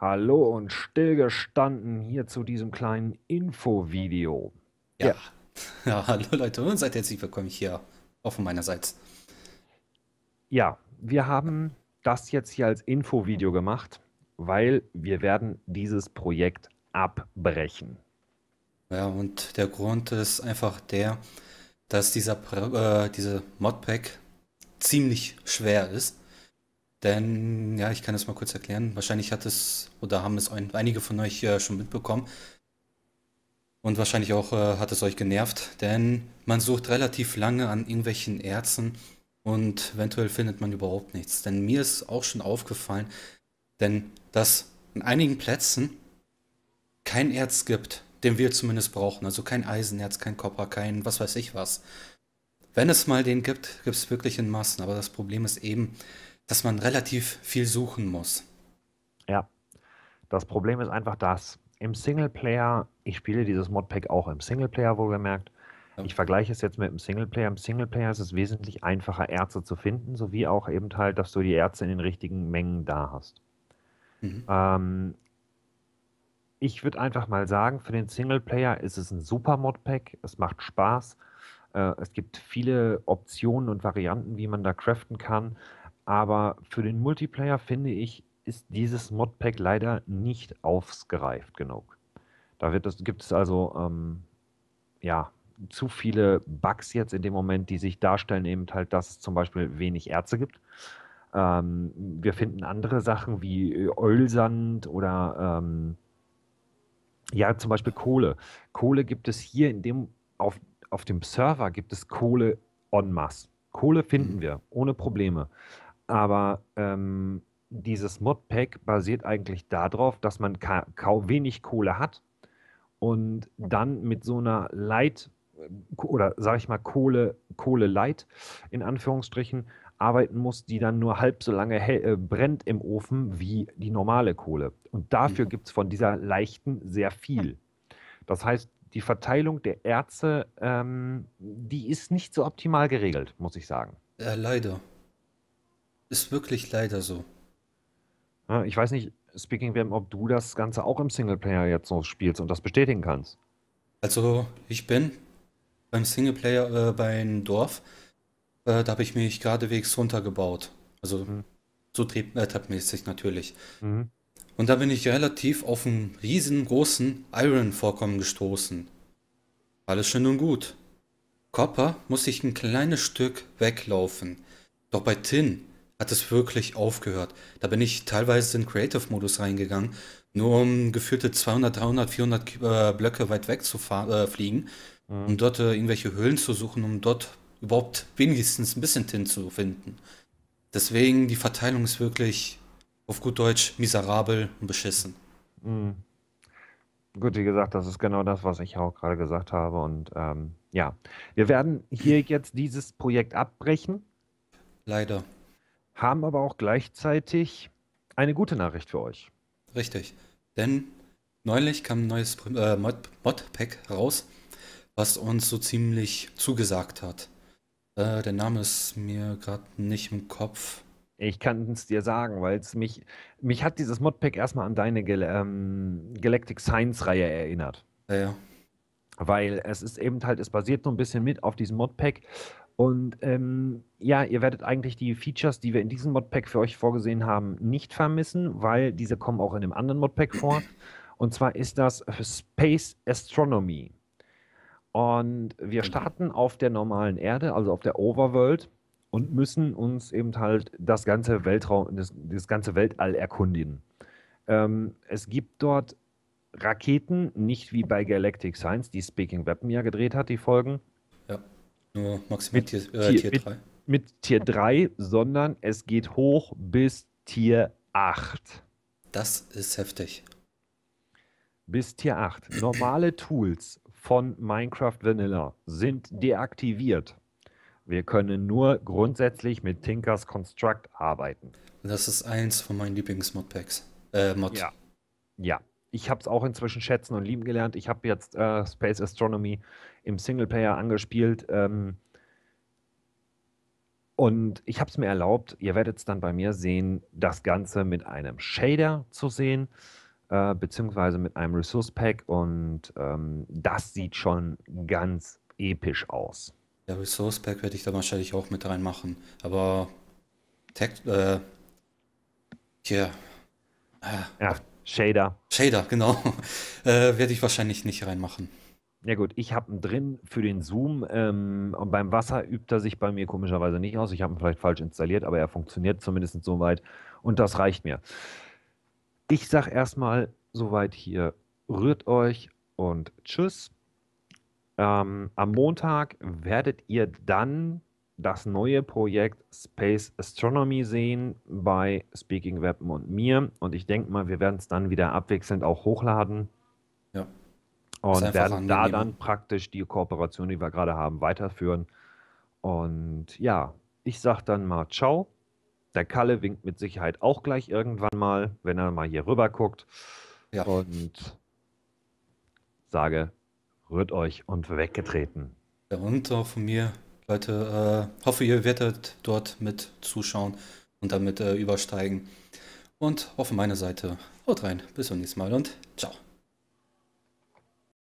Hallo und stillgestanden hier zu diesem kleinen Infovideo. Ja. ja. ja. hallo Leute und seid herzlich willkommen hier, auch von meinerseits. Ja, wir haben das jetzt hier als Infovideo gemacht, weil wir werden dieses Projekt abbrechen. Ja, und der Grund ist einfach der, dass dieser äh, diese Modpack ziemlich schwer ist denn, ja, ich kann das mal kurz erklären. Wahrscheinlich hat es oder haben es ein, einige von euch äh, schon mitbekommen. Und wahrscheinlich auch äh, hat es euch genervt, denn man sucht relativ lange an irgendwelchen Ärzten und eventuell findet man überhaupt nichts. Denn mir ist auch schon aufgefallen, denn dass in einigen Plätzen kein Erz gibt, den wir zumindest brauchen. Also kein Eisenerz, kein Kopper, kein was weiß ich was. Wenn es mal den gibt, gibt es wirklich in Massen. Aber das Problem ist eben, dass man relativ viel suchen muss. Ja, das Problem ist einfach das. Im Singleplayer, ich spiele dieses Modpack auch im Singleplayer wohlgemerkt. Ich vergleiche es jetzt mit dem Singleplayer. Im Singleplayer ist es wesentlich einfacher, Erze zu finden, sowie auch eben halt, dass du die Erze in den richtigen Mengen da hast. Mhm. Ähm, ich würde einfach mal sagen, für den Singleplayer ist es ein super Modpack. Es macht Spaß. Äh, es gibt viele Optionen und Varianten, wie man da craften kann aber für den Multiplayer finde ich, ist dieses Modpack leider nicht aufgereift genug. Da wird das, gibt es also ähm, ja, zu viele Bugs jetzt in dem Moment, die sich darstellen, eben halt, dass es zum Beispiel wenig Erze gibt. Ähm, wir finden andere Sachen wie Ölsand äh, oder ähm, ja, zum Beispiel Kohle. Kohle gibt es hier in dem, auf, auf dem Server gibt es Kohle en masse. Kohle finden mhm. wir ohne Probleme. Aber ähm, dieses Modpack basiert eigentlich darauf, dass man kaum wenig Kohle hat und dann mit so einer Light äh, oder sage ich mal Kohle, Kohle Light in Anführungsstrichen arbeiten muss, die dann nur halb so lange hell, äh, brennt im Ofen wie die normale Kohle. Und dafür mhm. gibt es von dieser leichten sehr viel. Das heißt, die Verteilung der Erze, ähm, die ist nicht so optimal geregelt, muss ich sagen. Ja, äh, leider. Ist wirklich leider so. Ja, ich weiß nicht, Speaking WM, ob du das Ganze auch im Singleplayer jetzt so spielst und das bestätigen kannst. Also, ich bin beim Singleplayer äh, bei einem Dorf. Äh, da habe ich mich geradewegs runtergebaut. Also, mhm. so triebmäßig äh, natürlich. Mhm. Und da bin ich relativ auf einen riesengroßen Iron-Vorkommen gestoßen. Alles schön und gut. Copper muss ich ein kleines Stück weglaufen. Doch bei Tin hat es wirklich aufgehört. Da bin ich teilweise in Creative-Modus reingegangen, nur um geführte 200, 300, 400 Blöcke weit weg zu äh, fliegen, mhm. um dort äh, irgendwelche Höhlen zu suchen, um dort überhaupt wenigstens ein bisschen Tint zu finden. Deswegen, die Verteilung ist wirklich auf gut Deutsch miserabel und beschissen. Mhm. Gut, wie gesagt, das ist genau das, was ich auch gerade gesagt habe. Und ähm, ja, wir werden hier jetzt dieses Projekt abbrechen. Leider haben aber auch gleichzeitig eine gute Nachricht für euch. Richtig, denn neulich kam ein neues äh, Modpack raus, was uns so ziemlich zugesagt hat. Äh, der Name ist mir gerade nicht im Kopf. Ich kann es dir sagen, weil es mich, mich hat dieses Modpack erstmal an deine Gal ähm, Galactic Science Reihe erinnert. Ja, ja weil es ist eben halt, es basiert so ein bisschen mit auf diesem Modpack. Und ähm, ja, ihr werdet eigentlich die Features, die wir in diesem Modpack für euch vorgesehen haben, nicht vermissen, weil diese kommen auch in dem anderen Modpack vor. Und zwar ist das Space Astronomy. Und wir hm. starten auf der normalen Erde, also auf der Overworld, und müssen uns eben halt das ganze Weltraum, das, das ganze Weltall erkundigen. Ähm, es gibt dort Raketen, nicht wie bei Galactic Science, die Speaking Weapon ja gedreht hat, die Folgen. Ja, nur maximal Tier, äh, 3. Mit, mit Tier 3, äh, sondern es geht hoch bis Tier 8. Das ist heftig. Bis Tier 8. Normale Tools von Minecraft Vanilla sind deaktiviert. Wir können nur grundsätzlich mit Tinkers Construct arbeiten. Das ist eins von meinen Lieblings-Modpacks. Äh, Mod. Ja. ja ich habe es auch inzwischen schätzen und lieben gelernt. Ich habe jetzt äh, Space Astronomy im Singleplayer angespielt. Ähm, und ich habe es mir erlaubt, ihr werdet es dann bei mir sehen, das Ganze mit einem Shader zu sehen, äh, beziehungsweise mit einem Resource Pack. Und ähm, das sieht schon ganz episch aus. Ja, Resource Pack werde ich da wahrscheinlich auch mit reinmachen. Aber Text, äh, yeah. Äh, ja. Shader. Shader, genau. Äh, Werde ich wahrscheinlich nicht reinmachen. Ja gut, ich habe ihn drin für den Zoom. Ähm, und beim Wasser übt er sich bei mir komischerweise nicht aus. Ich habe ihn vielleicht falsch installiert, aber er funktioniert zumindest soweit. Und das reicht mir. Ich sage erstmal soweit hier. Rührt euch und tschüss. Ähm, am Montag werdet ihr dann das neue Projekt Space Astronomy sehen bei Speaking Web und mir. Und ich denke mal, wir werden es dann wieder abwechselnd auch hochladen. Ja. Und werden da dann praktisch die Kooperation, die wir gerade haben, weiterführen. Und ja, ich sage dann mal Ciao. Der Kalle winkt mit Sicherheit auch gleich irgendwann mal, wenn er mal hier rüber guckt. Ja. Und sage, rührt euch und weggetreten. Und auch von mir Leute, äh, hoffe, ihr werdet dort mit zuschauen und damit äh, übersteigen. Und auf meiner Seite, haut rein, bis zum nächsten Mal und ciao.